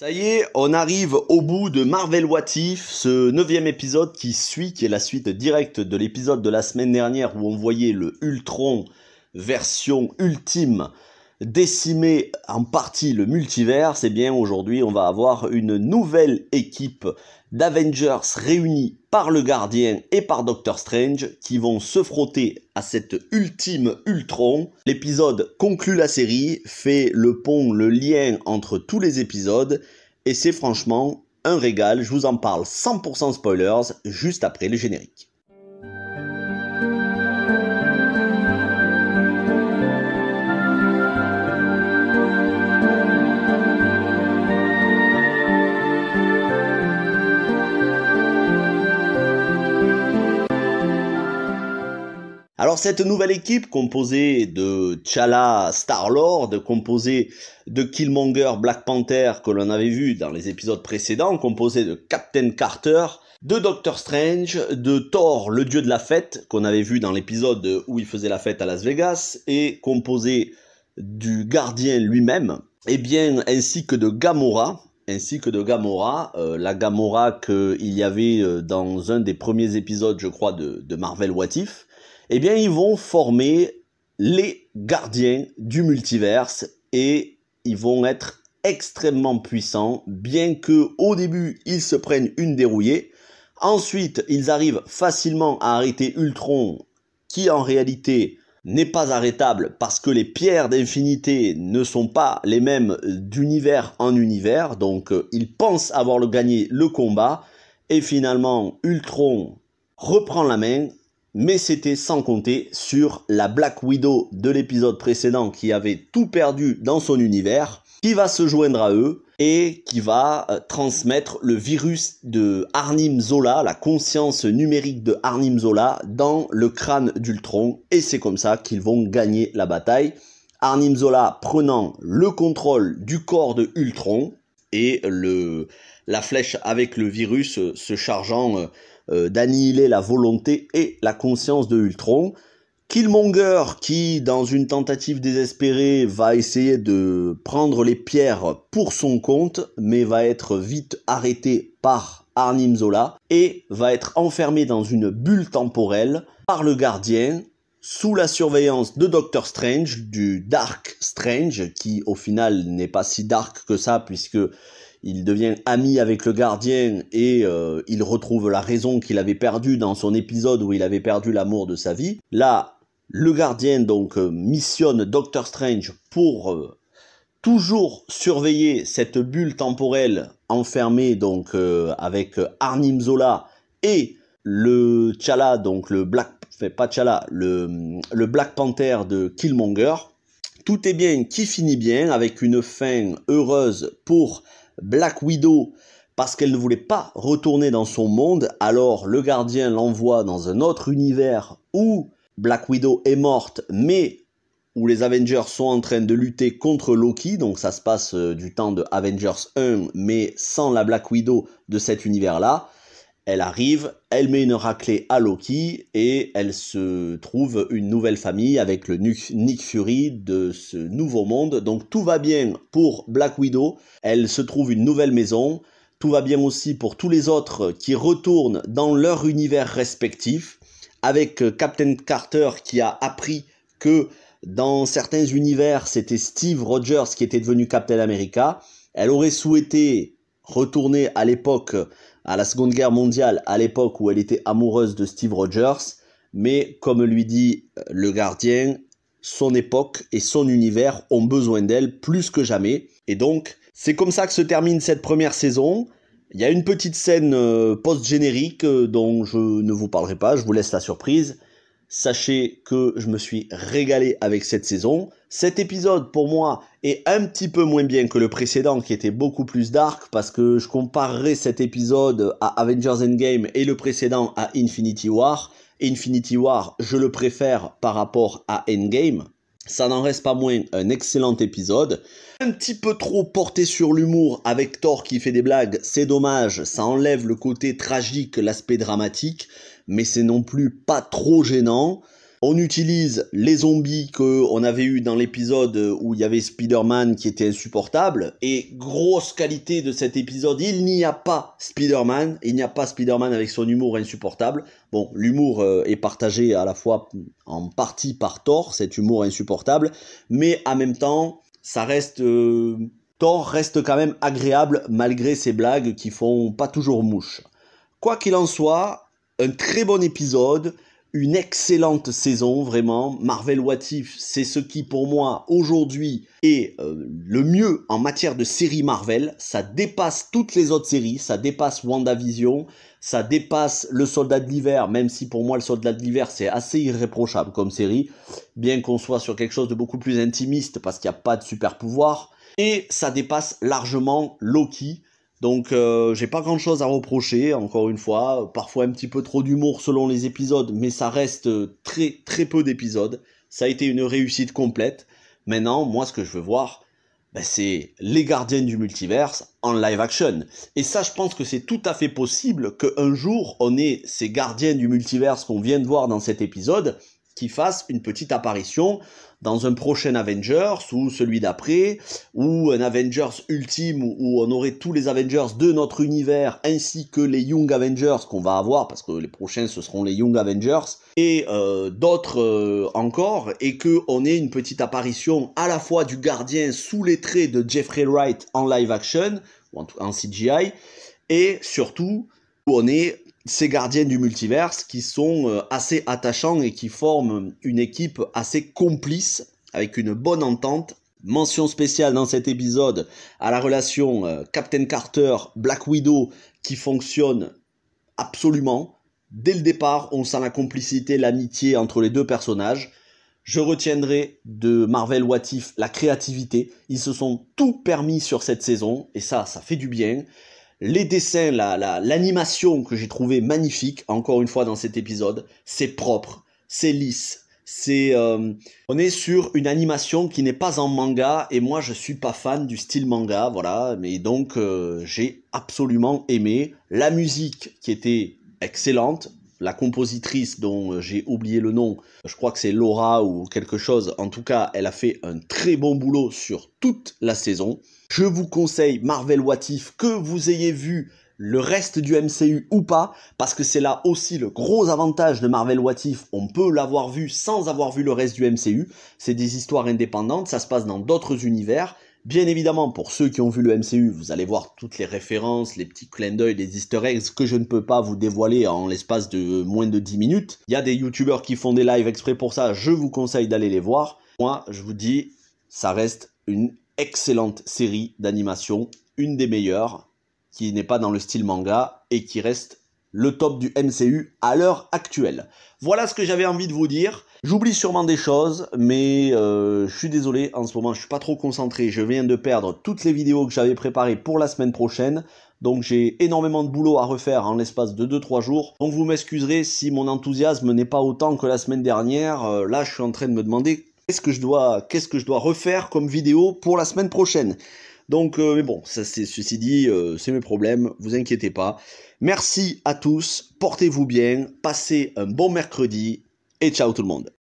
Ça y est, on arrive au bout de Marvel What If, ce neuvième épisode qui suit, qui est la suite directe de l'épisode de la semaine dernière où on voyait le Ultron version ultime décimer en partie le multivers, et eh bien aujourd'hui on va avoir une nouvelle équipe d'Avengers réunis par le Gardien et par Doctor Strange qui vont se frotter à cette ultime Ultron. L'épisode conclut la série, fait le pont, le lien entre tous les épisodes et c'est franchement un régal, je vous en parle 100% spoilers juste après le générique. Alors cette nouvelle équipe composée de T'Challa, Star-Lord, composée de Killmonger, Black Panther que l'on avait vu dans les épisodes précédents, composée de Captain Carter, de Doctor Strange, de Thor, le dieu de la fête qu'on avait vu dans l'épisode où il faisait la fête à Las Vegas et composée du gardien lui-même, et eh bien ainsi que de Gamora, ainsi que de Gamora, euh, la Gamora qu'il y avait euh, dans un des premiers épisodes, je crois, de, de Marvel What If, eh bien, ils vont former les gardiens du multiverse et ils vont être extrêmement puissants, bien que au début ils se prennent une dérouillée. Ensuite, ils arrivent facilement à arrêter Ultron, qui en réalité n'est pas arrêtable parce que les pierres d'infinité ne sont pas les mêmes d'univers en univers, donc euh, ils pensent avoir gagné le combat, et finalement Ultron reprend la main mais c'était sans compter sur la Black Widow de l'épisode précédent qui avait tout perdu dans son univers, qui va se joindre à eux et qui va euh, transmettre le virus de Arnim Zola, la conscience numérique de Arnim Zola, dans le crâne d'Ultron, et c'est comme ça qu'ils vont gagner la bataille. Arnim Zola prenant le contrôle du corps de Ultron et le, la flèche avec le virus euh, se chargeant euh, euh, d'annihiler la volonté et la conscience de Ultron. Killmonger qui, dans une tentative désespérée, va essayer de prendre les pierres pour son compte, mais va être vite arrêté par Arnim Zola et va être enfermé dans une bulle temporelle par le gardien sous la surveillance de Doctor Strange, du Dark Strange, qui au final n'est pas si dark que ça puisque il devient ami avec le gardien et euh, il retrouve la raison qu'il avait perdue dans son épisode où il avait perdu l'amour de sa vie. Là, le gardien donc euh, missionne Doctor Strange pour euh, toujours surveiller cette bulle temporelle enfermée donc avec Arnim Zola et le T'Challa donc le Black le, mm, le Black Panther de Killmonger. Tout est bien qui finit bien avec une fin heureuse pour Black Widow parce qu'elle ne voulait pas retourner dans son monde, alors le gardien l'envoie dans un autre univers où Black Widow est morte, mais où les Avengers sont en train de lutter contre Loki, donc ça se passe euh, du temps de Avengers 1, mais sans la Black Widow de cet univers-là. Elle arrive, elle met une raclée à Loki et elle se trouve une nouvelle famille avec le Nick Fury de ce nouveau monde. Donc tout va bien pour Black Widow, elle se trouve une nouvelle maison, tout va bien aussi pour tous les autres qui retournent dans leur univers respectif avec euh, Captain Carter qui a appris que dans certains univers c'était Steve Rogers qui était devenu Captain America. Elle aurait souhaité retourner à l'époque à la Seconde Guerre mondiale, à l'époque où elle était amoureuse de Steve Rogers, mais comme lui dit euh, le gardien, son époque et son univers ont besoin d'elle plus que jamais. Et donc, c'est comme ça que se termine cette première saison. Il y a une petite scène euh, post-générique euh, dont je ne vous parlerai pas, je vous laisse la surprise. Sachez que je me suis régalé avec cette saison. Cet épisode, pour moi, est un petit peu moins bien que le précédent qui était beaucoup plus dark parce que je comparerais cet épisode à Avengers Endgame et le précédent à Infinity War. Infinity War, je le préfère par rapport à Endgame. Ça n'en reste pas moins un excellent épisode. Un petit peu trop porté sur l'humour avec Thor qui fait des blagues, c'est dommage, ça enlève le côté tragique, l'aspect dramatique mais c'est non plus pas trop gênant. On utilise les zombies qu'on avait eu dans l'épisode où il y avait Spider-Man qui était insupportable. Et grosse qualité de cet épisode, il n'y a pas Spider-Man. Il n'y a pas Spider-Man avec son humour insupportable. Bon, l'humour euh, est partagé à la fois en partie par Thor, cet humour insupportable. Mais en même temps, ça reste... Euh, Thor reste quand même agréable malgré ses blagues qui font pas toujours mouche. Quoi qu'il en soit, un très bon épisode, une excellente saison, vraiment. Marvel What If, c'est ce qui, pour moi, aujourd'hui, est euh, le mieux en matière de série Marvel. Ça dépasse toutes les autres séries, ça dépasse WandaVision, ça dépasse Le Soldat de l'Hiver, même si pour moi, Le Soldat de l'Hiver, c'est assez irréprochable comme série, bien qu'on soit sur quelque chose de beaucoup plus intimiste, parce qu'il n'y a pas de super pouvoir. Et ça dépasse largement Loki, donc euh, j'ai pas grand chose à reprocher, encore une fois, parfois un petit peu trop d'humour selon les épisodes, mais ça reste euh, très très peu d'épisodes. Ça a été une réussite complète. Maintenant, moi ce que je veux voir, ben, c'est les gardiens du multiverse en live action. Et ça je pense que c'est tout à fait possible qu'un jour on ait ces gardiens du multiverse qu'on vient de voir dans cet épisode qui fassent une petite apparition dans un prochain Avengers ou celui d'après, ou un Avengers ultime où on aurait tous les Avengers de notre univers ainsi que les Young Avengers qu'on va avoir parce que les prochains ce seront les Young Avengers et euh, d'autres euh, encore et qu'on on ait une petite apparition à la fois du gardien sous les traits de Jeffrey Wright en live action ou en, CGI et surtout où on est ces gardiens du multiverse qui sont euh, assez attachants et qui forment une équipe assez complice avec une bonne entente. Mention spéciale dans cet épisode à la relation euh, Captain Carter, Black Widow qui fonctionne absolument. Dès le départ, on sent la complicité, l'amitié entre les deux personnages. Je retiendrai de Marvel watif la créativité. Ils se sont tout permis sur cette saison et ça, ça fait du bien les dessins, l'animation que j'ai trouvé magnifique, encore une fois dans cet épisode, c'est propre, c'est lisse, c'est... Euh, on est sur une animation qui n'est pas en manga, et moi je suis pas fan du style manga, voilà, mais donc euh, j'ai absolument aimé la musique qui était excellente, la compositrice dont euh, j'ai oublié le nom, je crois que c'est Laura ou quelque chose, en tout cas elle a fait un très bon boulot sur toute la saison. Je vous conseille Marvel What If, que vous ayez vu le reste du MCU ou pas, parce que c'est là aussi le gros avantage de Marvel What If, on peut l'avoir vu sans avoir vu le reste du MCU, c'est des histoires indépendantes, ça se passe dans d'autres univers, Bien évidemment, pour ceux qui ont vu le MCU, vous allez voir toutes les références, les petits clins d'œil, les easter eggs que je ne peux pas vous dévoiler en l'espace de moins de 10 minutes. Il y a des youtubeurs qui font des lives exprès pour ça, je vous conseille d'aller les voir. Moi, je vous dis, ça reste une excellente série d'animation, une des meilleures, qui n'est pas dans le style manga et qui reste le top du MCU à l'heure actuelle. Voilà ce que j'avais envie de vous dire. J'oublie sûrement des choses, mais euh, je suis désolé, en ce moment je suis pas trop concentré, je viens de perdre toutes les vidéos que j'avais préparées pour la semaine prochaine, donc j'ai énormément de boulot à refaire en l'espace de 2-3 jours, donc vous m'excuserez si mon enthousiasme n'est pas autant que la semaine dernière, euh, là je suis en train de me demander qu'est-ce que je dois refaire comme vidéo pour la semaine prochaine. Donc, euh, mais bon, ça, c'est, ceci dit, euh, c'est mes problèmes, vous inquiétez pas. Merci à tous, portez-vous bien, passez un bon mercredi et ciao tout le monde.